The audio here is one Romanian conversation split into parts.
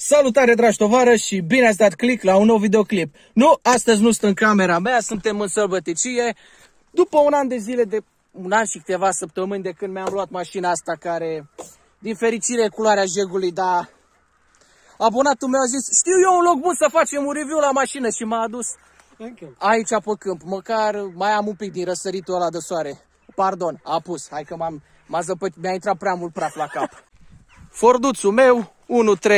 Salutare dragi tovară și bine ați dat click la un nou videoclip. Nu, astăzi nu sunt în camera mea, suntem în sărbăticie. După un an de zile, de un an și câteva săptămâni de când mi-am luat mașina asta care, din fericire, e culoarea jegului, dar abonatul meu a zis, știu eu un loc bun să facem un review la mașină și m-a adus aici pe câmp. Măcar mai am un pic din răsăritul ăla de soare. Pardon, a apus, hai că m-am, m-a zăpăt, mi-a intrat prea mult praf la cap. Forduțul meu,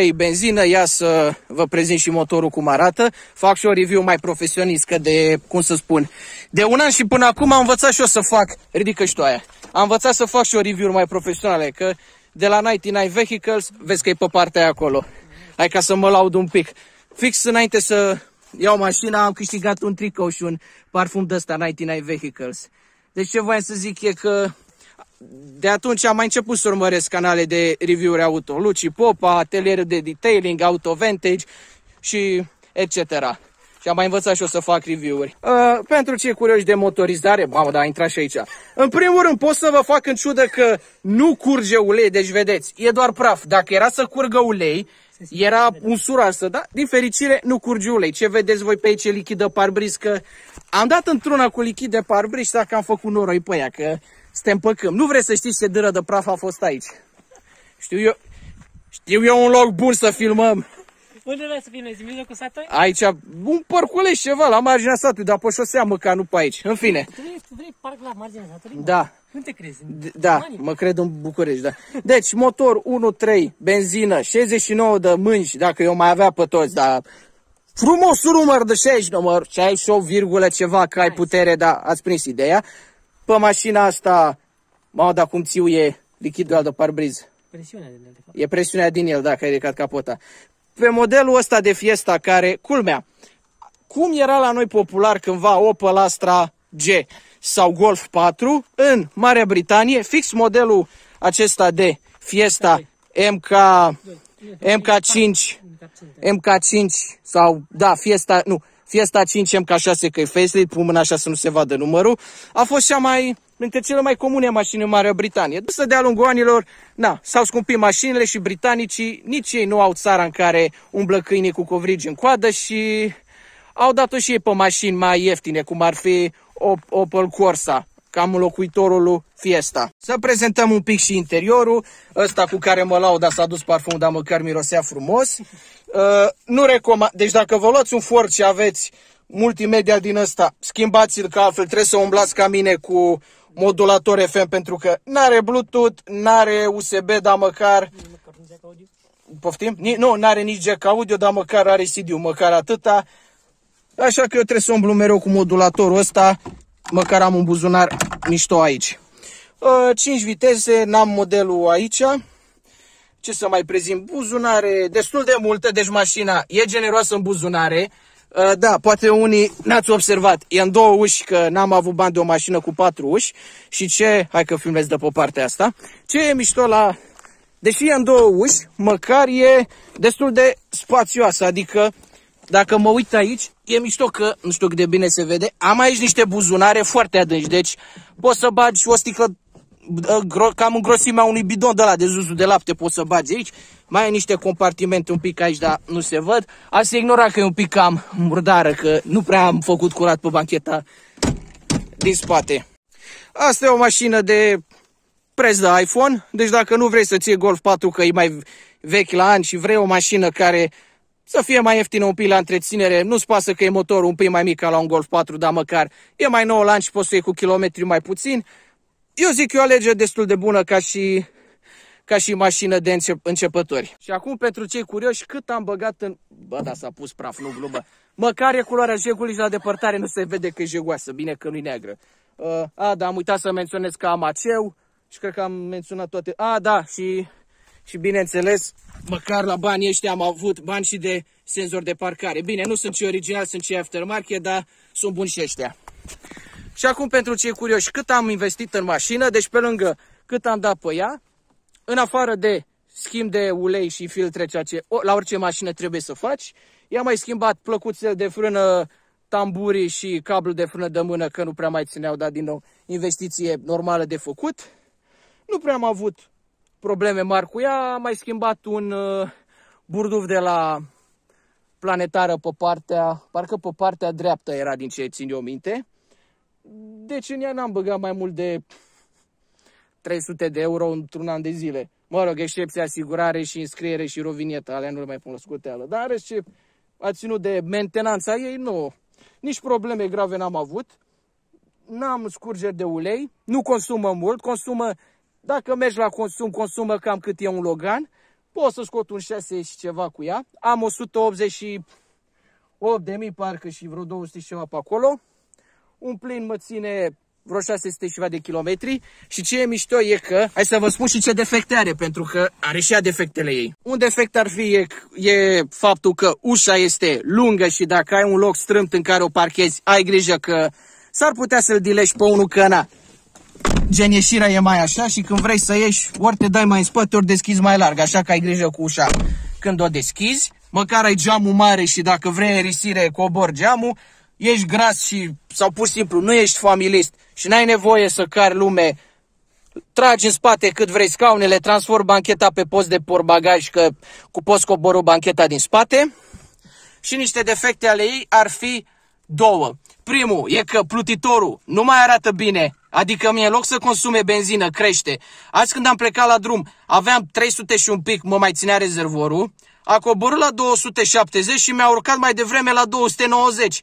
1.3 benzină, ia să vă prezint și motorul cum arată. Fac și o review mai profesionist, că de, cum să spun, de un an și până acum am învățat și eu să fac, ridică și aia, am învățat să fac și o review mai profesionale, că de la 99 Vehicles, vezi că e pe partea acolo. Hai ca să mă laud un pic. Fix înainte să iau mașina, am câștigat un tricou și un parfum de ăsta, 99 Vehicles. Deci ce voiam să zic e că de atunci am mai început să urmăresc canale de review-uri auto, Luci Popa, atelierul de detailing, Auto Vantage și etc. Și am mai învățat și o să fac review-uri. Uh, pentru cei curioși de motorizare, mamă, dar a intrat și aici. În primul rând pot să vă fac în ciudă că nu curge ulei, deci vedeți, e doar praf. Dacă era să curgă ulei, era un surasă, da? Din fericire, nu curge ulei. Ce vedeți voi pe aici, lichidă parbriz, că am dat într-una cu lichid de parbriz dacă am făcut noroi pe ea, că să te împăcăm. Nu vrei să știi ce dâră de praf a fost aici. Știu eu, știu eu un loc bun să filmăm. Unde vrei să filmezi? În mijlocul satului? Aici, un parculeș ceva, la marginea satului, dar pe șosea măcar, nu pe aici. În fine. Tu vrei, tu vrei parc la marginea satului? Da. Nu te crezi? da, Mani. mă cred în București, da. Deci, motor 1.3, benzină, 69 de mânci, dacă eu mai avea pe toți, dar frumosul număr de 6 număr, 68, ceva, că ai putere, dar ați prins ideea pe mașina asta, mă, dar cum e lichidul al de parbriz. Presiunea din el, de fapt. E presiunea din el, dacă ai ridicat capota. Pe modelul ăsta de Fiesta, care, culmea, cum era la noi popular cândva Opel Astra G sau Golf 4, în Marea Britanie, fix modelul acesta de Fiesta MK, MK5, MK5 sau, da, Fiesta, nu, Fiesta 5 MK6 că e facelift, pun mâna așa să nu se vadă numărul, a fost cea mai dintre cele mai comune mașini în Marea Britanie. Să de-a lungul anilor, na, s-au scumpit mașinile și britanicii, nici ei nu au țara în care umblă câinii cu covrigi în coadă și au dat-o și ei pe mașini mai ieftine, cum ar fi Opel Corsa, cam locuitorul lui Fiesta. Să prezentăm un pic și interiorul, ăsta cu care mă lauda s-a dus parfum, dar măcar mirosea frumos. Uh, nu recomand, deci dacă vă luați un Ford și aveți multimedia din ăsta, schimbați-l că altfel trebuie să umblați ca mine cu modulator FM pentru că n-are Bluetooth, n-are USB, dar măcar... Poftim? Ni, nu, n-are nici jack audio, dar măcar are CD, măcar atâta. Așa că eu trebuie să umblu mereu cu modulatorul ăsta, măcar am un buzunar mișto aici. 5 uh, viteze, n-am modelul aici ce să mai prezint, buzunare destul de multă, deci mașina e generoasă în buzunare. Uh, da, poate unii n-ați observat, e în două uși că n-am avut bani de o mașină cu patru uși și ce, hai că filmez de pe partea asta, ce e mișto la, deși e în două uși, măcar e destul de spațioasă, adică dacă mă uit aici, e mișto că, nu știu cât de bine se vede, am aici niște buzunare foarte adânci, deci poți să bagi o sticlă cam în grosimea unui bidon de la de zuzu de lapte poți să bagi aici. Mai ai niște compartimente un pic aici, dar nu se văd. Asta ignora că e un pic cam murdară, că nu prea am făcut curat pe bancheta din spate. Asta e o mașină de preț de iPhone, deci dacă nu vrei să ții Golf 4 că e mai vechi la ani și vrei o mașină care să fie mai ieftină un pic la întreținere, nu-ți pasă că e motorul un pic mai mic ca la un Golf 4, dar măcar e mai nou la an și poți să iei cu kilometri mai puțin, eu zic, e o alegere destul de bună ca și, ca și mașină de încep, începători. Și acum, pentru cei curioși, cât am băgat în... Bă, da, s-a pus praf, nu glumă. Măcar e culoarea jegului și la depărtare nu se vede că e jegoasă. Bine că nu-i neagră. Uh, a, da, am uitat să menționez că am aceu și cred că am menționat toate. A, da, și, și bineînțeles, măcar la banii ăștia am avut bani și de senzor de parcare. Bine, nu sunt cei original, sunt cei aftermarket, dar sunt buni și ăștia. Și acum pentru cei curioși, cât am investit în mașină, deci pe lângă cât am dat pe ea, în afară de schimb de ulei și filtre, ceea ce la orice mașină trebuie să faci, i-am mai schimbat plăcuțele de frână, tamburii și cablul de frână de mână, că nu prea mai țineau, dar din nou investiție normală de făcut. Nu prea am avut probleme mari cu ea, am mai schimbat un uh, burduf de la planetară pe partea, parcă pe partea dreaptă era din ce țin eu minte, deci în ea n-am băgat mai mult de 300 de euro într-un an de zile. Mă rog, excepție asigurare și înscriere și rovinietă, alea nu le mai pun la scuteală. Dar are ce a ținut de mentenanța ei, nu. Nici probleme grave n-am avut. N-am scurgeri de ulei, nu consumă mult, consumă, dacă mergi la consum, consumă cam cât e un Logan. Pot să scot un 6 și ceva cu ea. Am 188 de mii parcă și vreo 200 și ceva pe acolo un plin mă ține vreo 600 și de kilometri și ce e mișto e că, hai să vă spun și ce defecte are, pentru că are și ea defectele ei. Un defect ar fi e, e faptul că ușa este lungă și dacă ai un loc strâmt în care o parchezi, ai grijă că s-ar putea să-l dilești pe unul că na. Gen ieșirea e mai așa și când vrei să ieși, ori te dai mai în spate, ori deschizi mai larg, așa că ai grijă cu ușa când o deschizi. Măcar ai geamul mare și dacă vrei erisire, cobor geamul ești gras și, sau pur și simplu, nu ești familist și n-ai nevoie să cari lume, tragi în spate cât vrei scaunele, transform bancheta pe post de porbagaj că cu poți coboru bancheta din spate. Și niște defecte ale ei ar fi două. Primul e că plutitorul nu mai arată bine, adică mie în loc să consume benzină, crește. Azi când am plecat la drum, aveam 300 și un pic, mă mai ținea rezervorul, a coborât la 270 și mi-a urcat mai devreme la 290.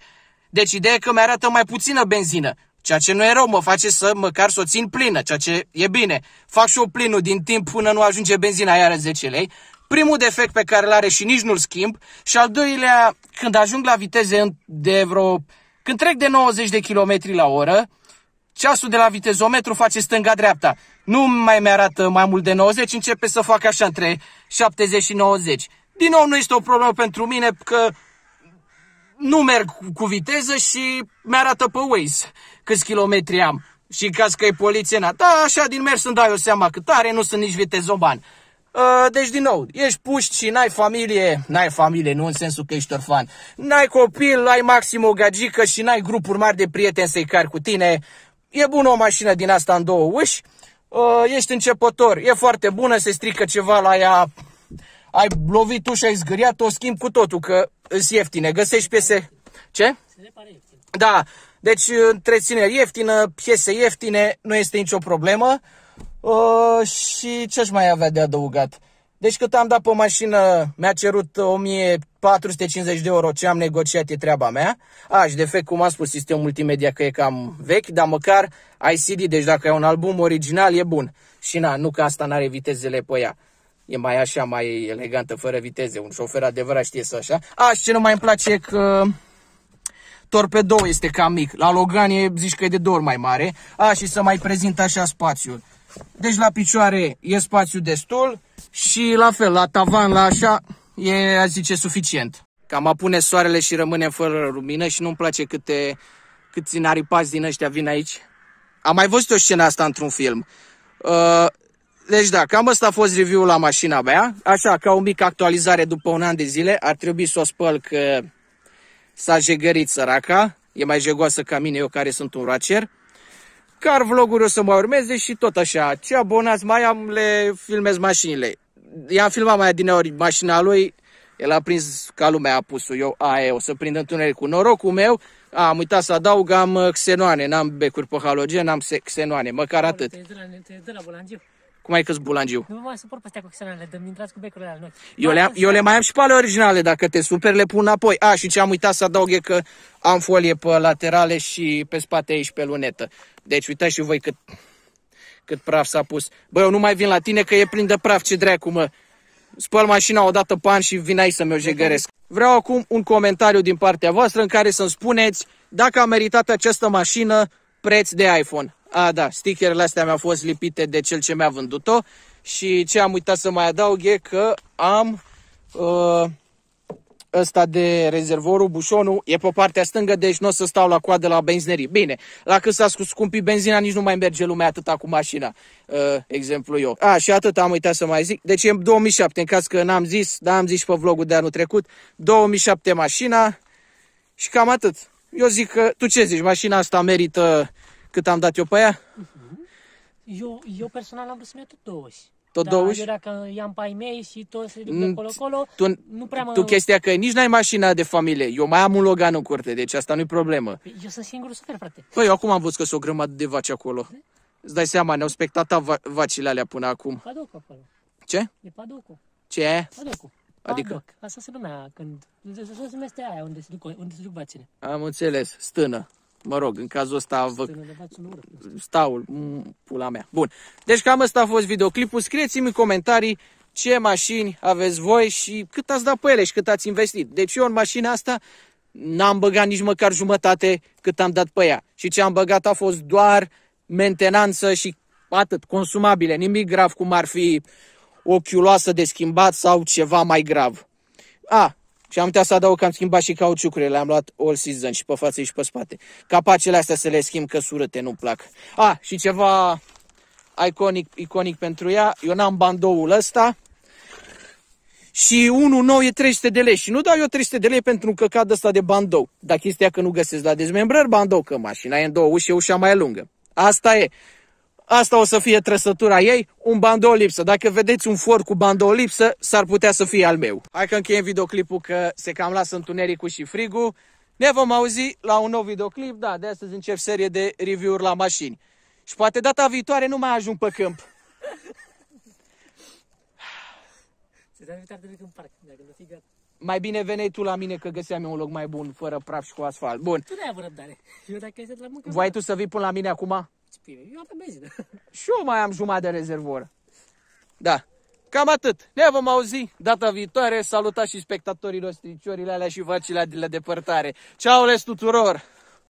Deci ideea e că mi arată mai puțină benzină, ceea ce nu e rău, mă face să măcar să o țin plină, ceea ce e bine. Fac și o plinul din timp până nu ajunge benzina iară 10 lei. Primul defect pe care îl are și nici nu-l schimb și al doilea, când ajung la viteze de vreo... Când trec de 90 de km la oră, ceasul de la vitezometru face stânga-dreapta. Nu mai mi-arată mai mult de 90, începe să fac așa între 70 și 90. Din nou nu este o problemă pentru mine că nu merg cu viteză și mi-arată pe Waze câți kilometri am. Și caz că e poliție, na, da, așa din mers îmi dai o seama cât are, nu sunt nici vitezoban. Uh, deci, din nou, ești puști și n-ai familie, n-ai familie, nu în sensul că ești orfan, n-ai copil, ai maxim o gagică și n-ai grupuri mari de prieteni să-i cari cu tine, e bună o mașină din asta în două uși, uh, ești începător, e foarte bună, se strică ceva la ea, ai lovit tu și ai zgâriat, o schimb cu totul, că îți ieftine. Găsești piese... Ce? Da, deci întreținere ieftină, piese ieftine, nu este nicio problemă. Uh, și ce-aș mai avea de adăugat? Deci cât am dat pe mașină, mi-a cerut 1450 de euro, ce am negociat e treaba mea. A, și fapt cum am spus, sistemul multimedia că e cam vechi, dar măcar ai CD, deci dacă e un album original e bun. Și na, nu că asta n-are vitezele pe ea e mai așa, mai elegantă, fără viteze. Un șofer adevărat știe să așa. A, și ce nu mai îmi place e că torpedo este cam mic. La Logan e, zici că e de două ori mai mare. A, și să mai prezint așa spațiul. Deci la picioare e spațiu destul și la fel, la tavan, la așa, e, a zice, suficient. Cam apune soarele și rămânem fără lumină și nu-mi place câte, câți naripați din ăștia vin aici. Am mai văzut o scenă asta într-un film. Uh, deci da, cam asta a fost review-ul la mașina mea. Așa, ca o mică actualizare după un an de zile, ar trebui să o spăl că s-a jegărit săraca. E mai jegoasă ca mine, eu care sunt un roacer. Car vloguri o să mă urmeze și tot așa. Ce abonați mai am, le filmez mașinile. I-am filmat mai adineori mașina lui, el a prins ca lumea a pus eu, aia, o să prind întuneric cu norocul meu, a, am uitat să adaug, am uh, xenoane, n-am becuri pe halogen, am xenoane, măcar atât. te la, te la cum ai căs bulangiu? Nu mă suport pe astea cu acționale, dăm intrați cu becurile la noi. Eu le, am, eu le mai am și pe ale originale, dacă te super le pun înapoi. A, și ce am uitat să adaug e că am folie pe laterale și pe spate aici pe lunetă. Deci uitați și voi cât, cât praf s-a pus. Bă, eu nu mai vin la tine că e plin de praf, ce dracu mă. Spăl mașina o dată pan și vin aici să-mi o jegăresc. Vreau acum un comentariu din partea voastră în care să-mi spuneți dacă a meritat această mașină preț de iPhone. A, da, stickerele astea mi-au fost lipite de cel ce mi-a vândut-o și ce am uitat să mai adaug e că am uh, ăsta de rezervorul, bușonul, e pe partea stângă, deci nu o să stau la coadă la benzinerii. Bine, la cât s-a scumpit benzina, nici nu mai merge lumea atâta cu mașina, uh, exemplu eu. A, și atât am uitat să mai zic. Deci e 2007, în caz că n-am zis, dar am zis și pe vlogul de anul trecut, 2007 mașina și cam atât. Eu zic că, tu ce zici, mașina asta merită cât am dat eu pe ea? Uh-huh. Eu, eu personal am vrut să-mi tot două uși. Tot Dar două uși? dacă i-am pe ai mei și tot se mm, de colo-colo. Tu, nu prea mă... tu chestia că nici n-ai mașina de familie. Eu mai am un Logan în curte, deci asta nu-i problemă. Păi, eu sunt singurul super, frate. Păi eu acum am văzut că sunt o grămadă de vaci acolo. De? Îți dai seama, ne-au spectat va- vacile alea până acum. Padoc acolo. Ce? E padocu. Ce? Padocu. Adică? Padoc. Asta se numea când... Asta se numește aia unde se duc, unde se duc vacile. Am înțeles. Stână. Mă rog, în cazul ăsta vă... Staul, pula mea. Bun. Deci cam ăsta a fost videoclipul. Scrieți-mi în comentarii ce mașini aveți voi și cât ați dat pe ele și cât ați investit. Deci eu în mașina asta n-am băgat nici măcar jumătate cât am dat pe ea. Și ce am băgat a fost doar mentenanță și atât, consumabile, nimic grav cum ar fi o chiuloasă de schimbat sau ceva mai grav. A, și am uitat să adaug că am schimbat și cauciucurile, le-am luat all season și pe față și pe spate. Capacele astea să le schimb că surâte, nu plac. A, ah, și ceva iconic, iconic pentru ea, eu n-am bandoul ăsta. Și unul nou e 300 de lei și nu dau eu 300 de lei pentru că cad ăsta de bandou. Dar chestia că nu găsesc la dezmembrări bandou, că mașina e în două uși, e ușa mai lungă. Asta e. Asta o să fie trăsătura ei, un lipsă. Dacă vedeți un for cu lipsă, s-ar putea să fie al meu. Hai că încheiem videoclipul că se cam lasă întunericul și frigul. Ne vom auzi la un nou videoclip, da, de astăzi încep serie de review-uri la mașini. Și poate data viitoare nu mai ajung pe câmp. Mai bine veneai tu la mine că găseam eu un loc mai bun, fără praf și cu asfalt. Bun. Tu nu ai avut răbdare. Eu dacă ai la muncă... Voi tu să vii până la mine acum? Eu benzină. Și eu mai am jumătate de rezervor. Da. Cam atât. Ne vom auzi data viitoare. Salutați și spectatorii noștri, ciorile alea și vacile de la depărtare. Ceau les tuturor!